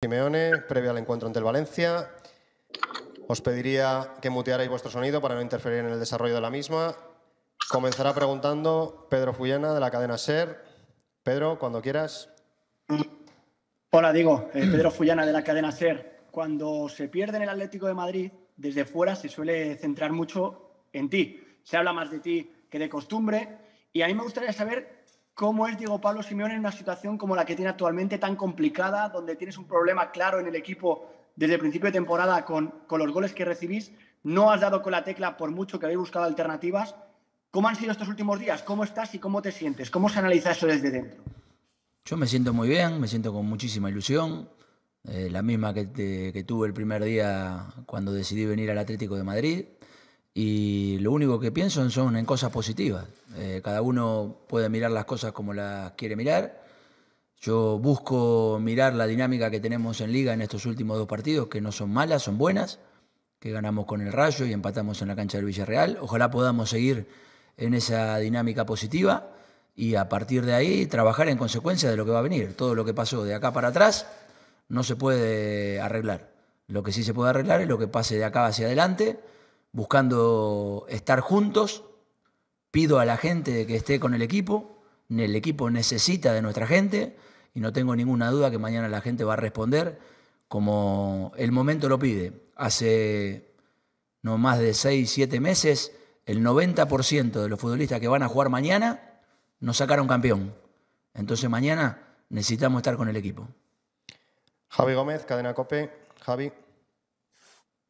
Simeone, previo al encuentro ante el Valencia. Os pediría que mutearais vuestro sonido para no interferir en el desarrollo de la misma. Comenzará preguntando Pedro Fullana de la cadena SER. Pedro, cuando quieras. Hola, digo, eh, Pedro Fullana de la cadena SER. Cuando se pierde en el Atlético de Madrid, desde fuera se suele centrar mucho en ti. Se habla más de ti que de costumbre. Y a mí me gustaría saber cómo es Diego Pablo Simeone en una situación como la que tiene actualmente, tan complicada, donde tienes un problema claro en el equipo desde el principio de temporada con, con los goles que recibís. No has dado con la tecla por mucho que habéis buscado alternativas. ¿Cómo han sido estos últimos días? ¿Cómo estás y cómo te sientes? ¿Cómo se analiza eso desde dentro? Yo me siento muy bien, me siento con muchísima ilusión. Eh, la misma que, que tuve el primer día cuando decidí venir al Atlético de Madrid y lo único que pienso son en cosas positivas. Eh, cada uno puede mirar las cosas como las quiere mirar. Yo busco mirar la dinámica que tenemos en liga en estos últimos dos partidos, que no son malas, son buenas, que ganamos con el Rayo y empatamos en la cancha del Villarreal. Ojalá podamos seguir en esa dinámica positiva y a partir de ahí trabajar en consecuencia de lo que va a venir. Todo lo que pasó de acá para atrás no se puede arreglar. Lo que sí se puede arreglar es lo que pase de acá hacia adelante buscando estar juntos. Pido a la gente que esté con el equipo. El equipo necesita de nuestra gente y no tengo ninguna duda que mañana la gente va a responder como el momento lo pide. Hace no más de 6, 7 meses, el 90% de los futbolistas que van a jugar mañana nos sacaron campeón. Entonces mañana necesitamos estar con el equipo. Javi Gómez, Cadena Cope. Javi.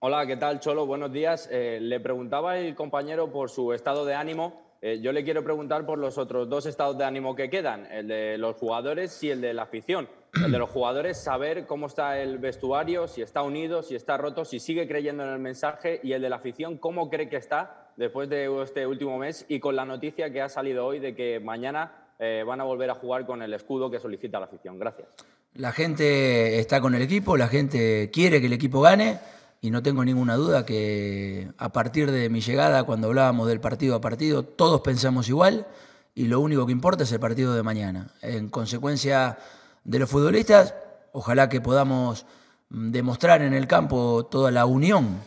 Hola, ¿qué tal, Cholo? Buenos días. Eh, le preguntaba el compañero por su estado de ánimo. Eh, yo le quiero preguntar por los otros dos estados de ánimo que quedan, el de los jugadores y el de la afición. El de los jugadores, saber cómo está el vestuario, si está unido, si está roto, si sigue creyendo en el mensaje. Y el de la afición, cómo cree que está después de este último mes y con la noticia que ha salido hoy de que mañana eh, van a volver a jugar con el escudo que solicita la afición. Gracias. La gente está con el equipo, la gente quiere que el equipo gane y no tengo ninguna duda que a partir de mi llegada, cuando hablábamos del partido a partido, todos pensamos igual y lo único que importa es el partido de mañana. En consecuencia de los futbolistas, ojalá que podamos mm, demostrar en el campo toda la unión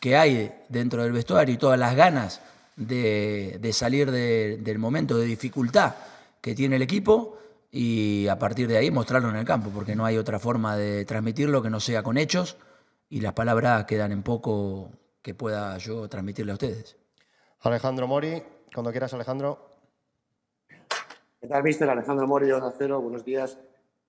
que hay dentro del vestuario y todas las ganas de, salir del momento de dificultad que tiene el equipo y a partir de ahí mostrarlo en el campo, porque no hay otra forma de transmitirlo que no sea con hechos y las palabras quedan en poco que pueda yo transmitirle a ustedes. Alejandro Mori, cuando quieras, Alejandro. ¿Qué tal, mister? Alejandro Mori, de Acero, buenos días.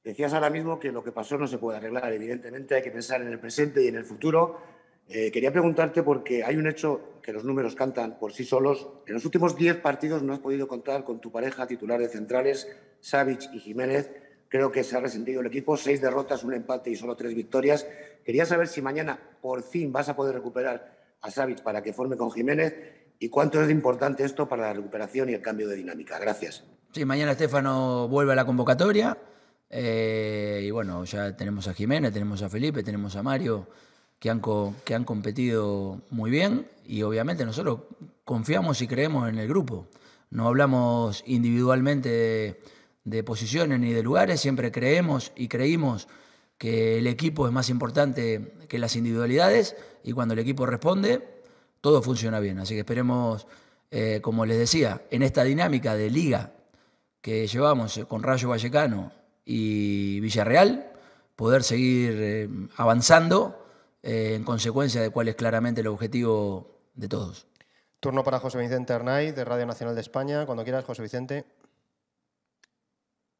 Decías ahora mismo que lo que pasó no se puede arreglar, evidentemente hay que pensar en el presente y en el futuro. Eh, quería preguntarte porque hay un hecho que los números cantan por sí solos. En los últimos 10 partidos no has podido contar con tu pareja titular de centrales, Savic y Jiménez Creo que se ha resentido el equipo, seis derrotas, un empate y solo tres victorias. Quería saber si mañana por fin vas a poder recuperar a Savic para que forme con Jiménez y cuánto es importante esto para la recuperación y el cambio de dinámica. Gracias. Sí, mañana Estefano vuelve a la convocatoria. Eh, y bueno, ya tenemos a Jiménez, tenemos a Felipe, tenemos a Mario, que han, que han competido muy bien. Y obviamente nosotros confiamos y creemos en el grupo. No hablamos individualmente de de posiciones ni de lugares, siempre creemos y creímos que el equipo es más importante que las individualidades y cuando el equipo responde, todo funciona bien. Así que esperemos, eh, como les decía, en esta dinámica de liga que llevamos con Rayo Vallecano y Villarreal, poder seguir eh, avanzando eh, en consecuencia de cuál es claramente el objetivo de todos. Turno para José Vicente Arnay de Radio Nacional de España. Cuando quieras, José Vicente.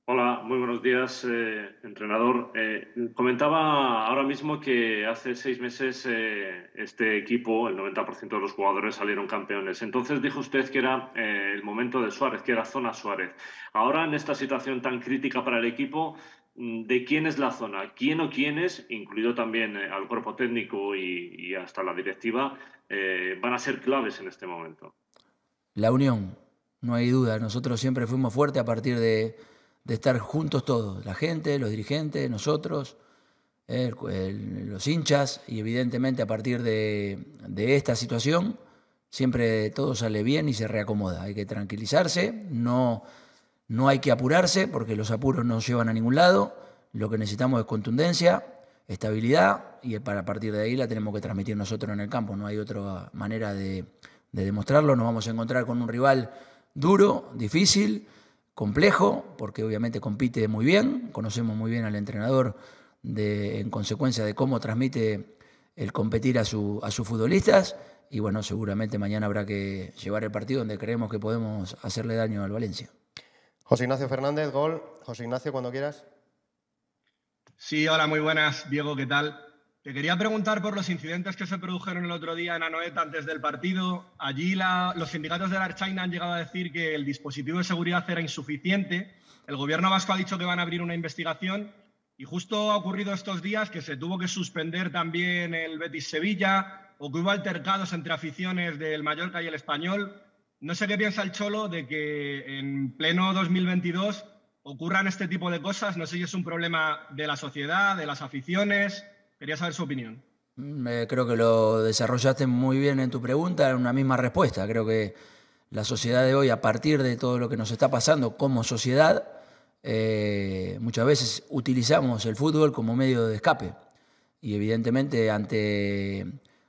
Hola, muy buenos días, eh, entrenador. Eh, comentaba ahora mismo que hace seis meses eh, este equipo, el 90% de los jugadores salieron campeones. Entonces dijo usted que era el momento de Suárez, que era zona Suárez. Ahora, en esta situación tan crítica para el equipo, mm, ¿de quién es la zona? ¿Quién o quiénes, incluido también al cuerpo técnico y, y hasta la directiva, van a ser claves en este momento? La unión, no hay duda. Nosotros siempre fuimos fuertes a partir de de estar juntos todos, la gente, los dirigentes, nosotros, eh, los hinchas, y evidentemente a partir de, esta situación siempre todo sale bien y se reacomoda. Hay que tranquilizarse, no, no hay que apurarse porque los apuros no llevan a ningún lado, lo que necesitamos es contundencia, estabilidad y para partir de ahí la tenemos que transmitir nosotros en el campo, no hay otra manera de, de demostrarlo, nos vamos a encontrar con un rival duro, difícil, complejo, porque obviamente compite muy bien, conocemos muy bien al entrenador de, en consecuencia de cómo transmite el competir a, su, a sus futbolistas. Y bueno, seguramente mañana habrá que llevar el partido donde creemos que podemos hacerle daño al Valencia. José Ignacio Fernández, gol. José Ignacio, cuando quieras. Sí, hola, muy buenas. Diego, ¿qué tal? Te quería preguntar por los incidentes que se produjeron el otro día en Anoeta antes del partido. Allí los sindicatos de la Archaina han llegado a decir que el dispositivo de seguridad era insuficiente. El gobierno vasco ha dicho que van a abrir una investigación. Y justo ha ocurrido estos días que se tuvo que suspender también el Betis Sevilla o que hubo altercados entre aficiones del Mallorca y el Español. No sé qué piensa el Cholo de que en pleno 2022 ocurran este tipo de cosas. No sé si es un problema de la sociedad, de las aficiones, Quería saber su opinión. creo que lo desarrollaste muy bien en tu pregunta, en una misma respuesta. Creo que la sociedad de hoy, a partir de todo lo que nos está pasando como sociedad, eh, muchas veces utilizamos el fútbol como medio de escape. Y evidentemente ante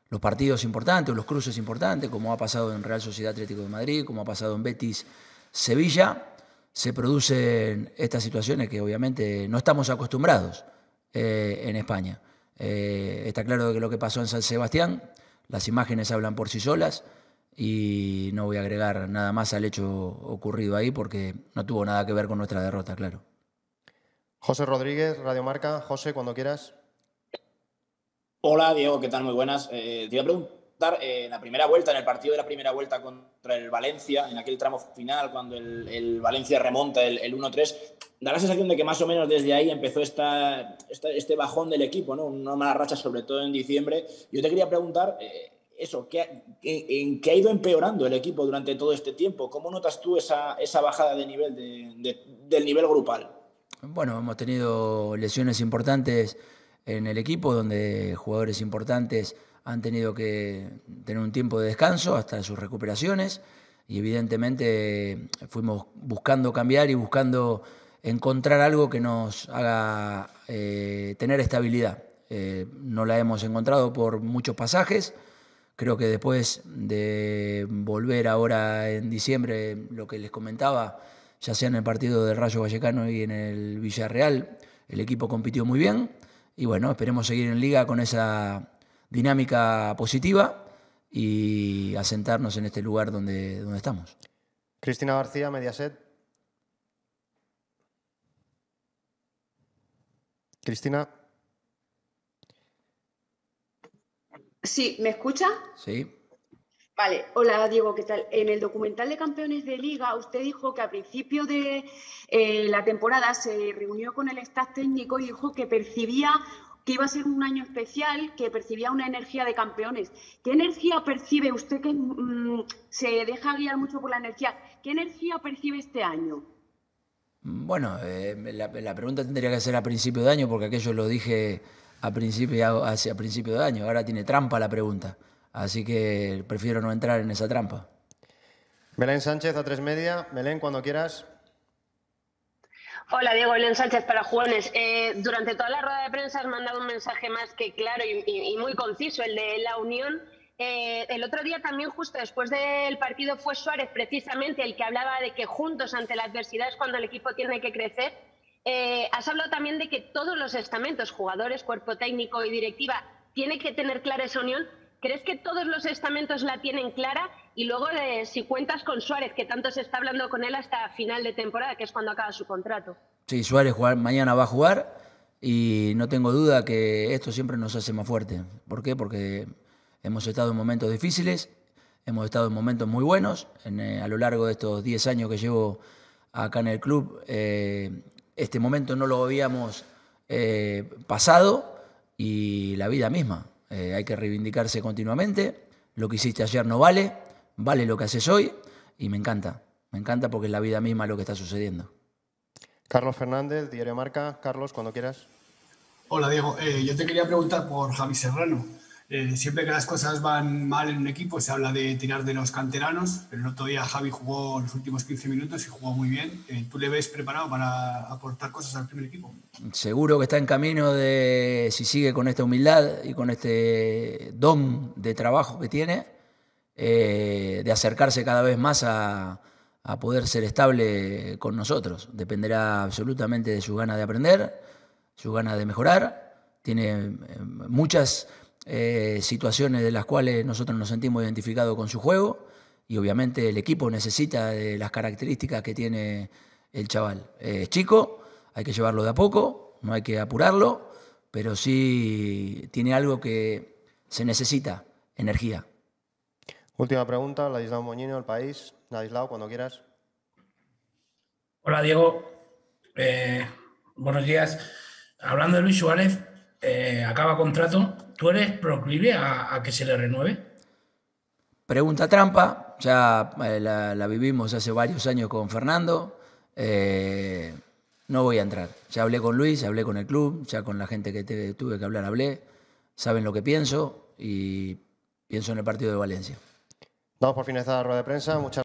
los partidos importantes, los cruces importantes, como ha pasado en Real Sociedad Atlético de Madrid, como ha pasado en Betis Sevilla, se producen estas situaciones que obviamente no estamos acostumbrados eh, en España. Eh, está claro que lo que pasó en San Sebastián, las imágenes hablan por sí solas y no voy a agregar nada más al hecho ocurrido ahí porque no tuvo nada que ver con nuestra derrota, claro. José Rodríguez, Radio Marca. José, cuando quieras. Hola, Diego, ¿qué tal? Muy buenas. Tía eh, te dar eh, la primera vuelta, en el partido de la primera vuelta contra el Valencia, en aquel tramo final, cuando el, Valencia remonta el, 1-3, da la sensación de que más o menos desde ahí empezó esta, este bajón del equipo, ¿no? Una mala racha, sobre todo en diciembre. Yo te quería preguntar. Eh, eso, ¿qué, ¿en qué ha ido empeorando el equipo durante todo este tiempo? ¿Cómo notas tú esa, esa bajada de nivel del nivel grupal? Bueno, hemos tenido lesiones importantes en el equipo, donde jugadores importantes han tenido que tener un tiempo de descanso hasta sus recuperaciones y evidentemente fuimos buscando cambiar y buscando encontrar algo que nos haga eh, tener estabilidad. Eh, no la hemos encontrado por muchos pasajes. Creo que después de volver ahora en diciembre, lo que les comentaba, ya sea en el partido del Rayo Vallecano y en el Villarreal, el equipo compitió muy bien. Y bueno, esperemos seguir en liga con esa dinámica positiva y asentarnos en este lugar donde, donde estamos. Cristina García, Mediaset. Cristina. Sí, ¿me escucha? Sí. Vale, hola Diego, ¿qué tal? En el documental de Campeones de Liga, usted dijo que a principio de eh, la temporada se reunió con el staff técnico y dijo que percibía que iba a ser un año especial, que percibía una energía de campeones. ¿Qué energía percibe usted que mm, se deja guiar mucho por la energía? ¿Qué energía percibe este año? Bueno, eh, la, pregunta tendría que ser a principio de año, porque aquello lo dije a principio, hacia principio de año. Ahora tiene trampa la pregunta. Así que prefiero no entrar en esa trampa. Belén Sánchez a tres media. Belén, cuando quieras. Hola Diego, Elena Sánchez para Juanes. Eh, durante toda la rueda de prensa has mandado un mensaje más que claro y, muy conciso, el de la unión. Eh, el otro día también, justo después del partido, fue Suárez precisamente el que hablaba de que juntos ante la adversidad es cuando el equipo tiene que crecer. Eh, has hablado también de que todos los estamentos, jugadores, cuerpo técnico y directiva, tiene que tener clara esa unión ¿Crees que todos los estamentos la tienen clara? Y luego, de, eh, si cuentas con Suárez, que tanto se está hablando con él hasta final de temporada, que es cuando acaba su contrato. Sí, Suárez mañana va a jugar y no tengo duda que esto siempre nos hace más fuerte ¿Por qué? Porque hemos estado en momentos difíciles, hemos estado en momentos muy buenos. Eh, a lo largo de estos 10 años que llevo acá en el club, eh, este momento no lo habíamos pasado y la vida misma. Eh, hay que reivindicarse continuamente, lo que hiciste ayer no vale, vale lo que haces hoy y me encanta, me encanta porque es la vida misma lo que está sucediendo. Carlos Fernández, Diario Marca. Carlos, cuando quieras. Hola Diego, eh, yo te quería preguntar por Javi Serrano. Eh, siempre que las cosas van mal en un equipo se habla de tirar de los canteranos, pero el otro día Javi jugó los últimos 15 minutos y jugó muy bien. Eh, ¿Tú le ves preparado para aportar cosas al primer equipo? Seguro que está en camino de, si sigue con esta humildad y con este don de trabajo que tiene, eh, de acercarse cada vez más a, a poder ser estable con nosotros. Dependerá absolutamente de su gana de aprender, su gana de mejorar. Tiene muchas eh, situaciones de las cuales nosotros nos sentimos identificados con su juego y obviamente el equipo necesita de las características que tiene el chaval. Eh, es chico, hay que llevarlo de a poco, no hay que apurarlo, pero sí tiene algo que se necesita, energía. Última pregunta, Ladislao Moñino, El País. Ladislao, cuando quieras. Hola, Diego. Eh, buenos días. Hablando de Luis Suárez, acaba contrato ¿tú eres proclive a, que se le renueve? Pregunta trampa, ya eh, la, vivimos hace varios años con Fernando. Eh, no voy a entrar. Ya hablé con Luis, ya hablé con el club, ya con la gente que tuve que hablar hablé. Saben lo que pienso y pienso en el partido de Valencia. Vamos por a esta rueda de prensa. Muchas